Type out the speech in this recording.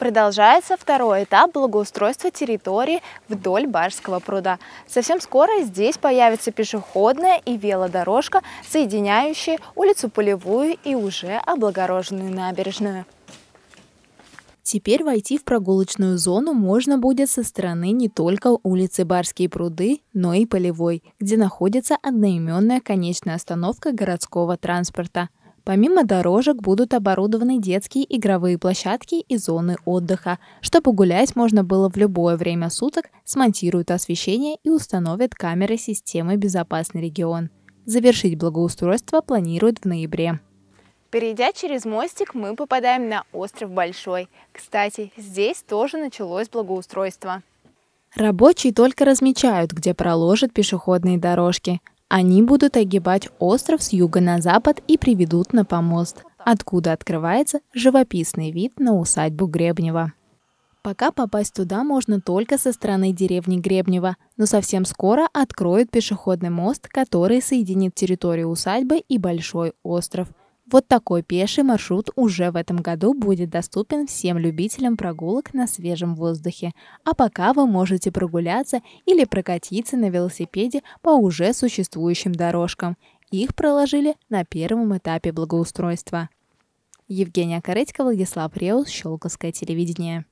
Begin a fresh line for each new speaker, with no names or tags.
Продолжается второй этап благоустройства территории вдоль Барского пруда. Совсем скоро здесь появится пешеходная и велодорожка, соединяющая улицу Полевую и уже облагороженную набережную. Теперь войти в прогулочную зону можно будет со стороны не только улицы Барские пруды, но и Полевой, где находится одноименная конечная остановка городского транспорта – Помимо дорожек будут оборудованы детские игровые площадки и зоны отдыха. Чтобы гулять можно было в любое время суток, смонтируют освещение и установят камеры системы «Безопасный регион». Завершить благоустройство планируют в ноябре. Перейдя через мостик, мы попадаем на остров Большой. Кстати, здесь тоже началось благоустройство. Рабочие только размечают, где проложат пешеходные дорожки. Они будут огибать остров с юга на запад и приведут на помост, откуда открывается живописный вид на усадьбу Гребнева. Пока попасть туда можно только со стороны деревни Гребнева, но совсем скоро откроют пешеходный мост, который соединит территорию усадьбы и большой остров – вот такой пеший маршрут уже в этом году будет доступен всем любителям прогулок на свежем воздухе. А пока вы можете прогуляться или прокатиться на велосипеде по уже существующим дорожкам. Их проложили на первом этапе благоустройства. Евгения Каретько, Владислав Реус, Щелковское телевидение.